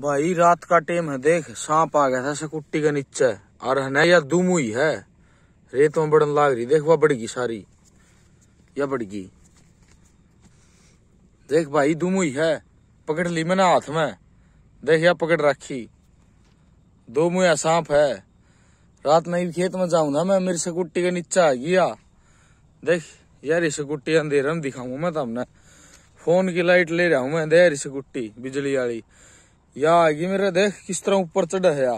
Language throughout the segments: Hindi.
भाई रात का टाइम है देख सांप आ गया था कुट्टी के नीचे और है नया दुम हुई है रेत में बड़न लाग रही देख वह बढ़गी सारी या बढ़गी देख भाई दुम हुई है पकड़ ली मैंने हाथ में देख या पकड़ रखी दो मुया सांप है रात में नहीं खेत में जाऊं ना मैं मेरी सकुट्टी के नीचे आ गया देख यार ये सकुट्टी अंधेरा में दिखाऊंगा मैं तुमने फोन की लाइट ले रहा हूं मैं देख रही सकुट्टी बिजली वाली या ये मेरा देख किस तरह ऊपर चढ़ा है या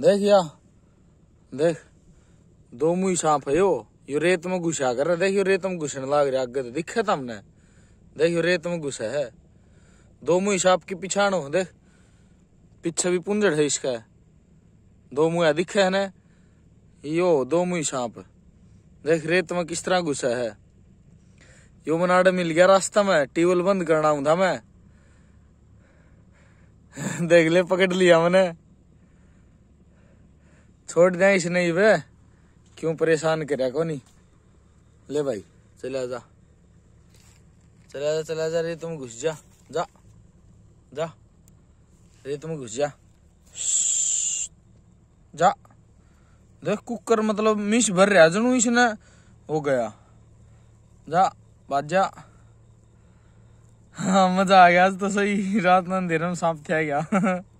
देख या देख दो मुई सांप है यो यो रेत में घुसा कर रहा देख यो रेत में घुसने लाग रहा आगे तो दिखे था हमने देख यो रेत में घुसा है दो मुई सांप की पिछाण हो देख पीछे भी पुंजड़ है इसका दो मुआ दिखे है यो दो मुई सांप देख रेत में किस तरह घुसा है यो मनाड मिल गया रास्ता में ट्यूबवेल बंद करना हूं था मैं देख ले पकड़ लिया मैंने छोड़ दें इसने ही वे क्यों परेशान कर नहीं ले भाई चला जा चला जा चला जा रे तुम घुस जा जा जा रे तुम घुस जा जा देख कुकर मतलब मिश भर रहा जनू इसने हो गया जा बाजा जा हाँ मजा आ गया आज तो सही रात में अंधेरे में सांप थे गया